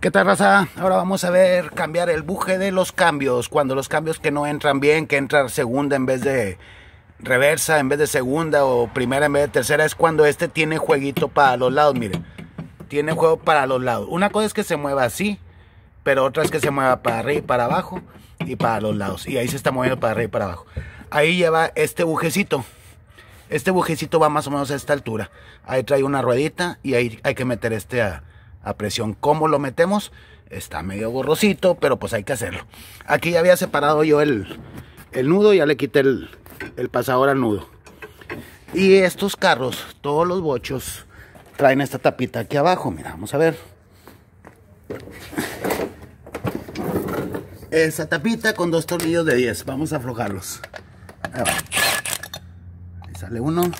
¿Qué tal raza? Ahora vamos a ver cambiar el buje de los cambios. Cuando los cambios que no entran bien, que entran segunda en vez de reversa, en vez de segunda o primera en vez de tercera, es cuando este tiene jueguito para los lados. Miren, tiene juego para los lados. Una cosa es que se mueva así, pero otra es que se mueva para arriba y para abajo y para los lados. Y ahí se está moviendo para arriba y para abajo. Ahí lleva este bujecito. Este bujecito va más o menos a esta altura. Ahí trae una ruedita y ahí hay que meter este a a presión. ¿Cómo lo metemos? Está medio gorrosito, pero pues hay que hacerlo. Aquí ya había separado yo el, el nudo, ya le quité el, el pasador al nudo. Y estos carros, todos los bochos, traen esta tapita aquí abajo. Mira, vamos a ver. Esa tapita con dos tornillos de 10. Vamos a aflojarlos. Ahí sale uno.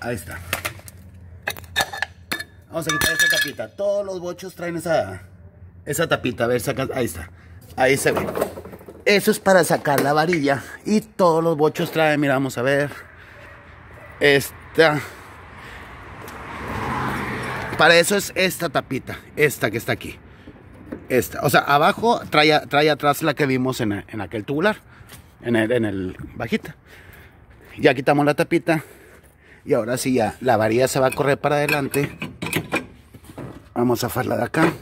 Ahí está. Vamos a quitar esta tapita. Todos los bochos traen esa, esa tapita. A ver, saca, ahí está. Ahí se ve. Eso es para sacar la varilla. Y todos los bochos traen, mira, vamos a ver. Esta. Para eso es esta tapita. Esta que está aquí. Esta. O sea, abajo trae, trae atrás la que vimos en, aquel tubular. En el, en el bajita. Ya quitamos la tapita. Y ahora sí ya la varilla se va a correr para adelante Vamos a farla de acá.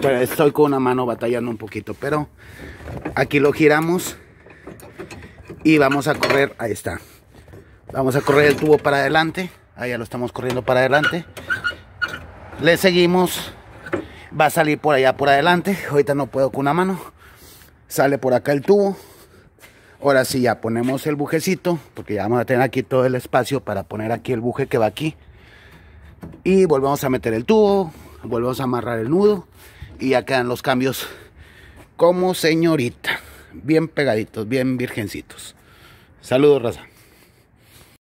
Bueno, estoy con una mano batallando un poquito, pero aquí lo giramos y vamos a correr, ahí está. Vamos a correr el tubo para adelante, ahí ya lo estamos corriendo para adelante. Le seguimos, va a salir por allá por adelante, ahorita no puedo con una mano. Sale por acá el tubo. Ahora sí, ya ponemos el bujecito, porque ya vamos a tener aquí todo el espacio para poner aquí el buje que va aquí. Y volvemos a meter el tubo, volvemos a amarrar el nudo y ya quedan los cambios como señorita. Bien pegaditos, bien virgencitos. Saludos, raza.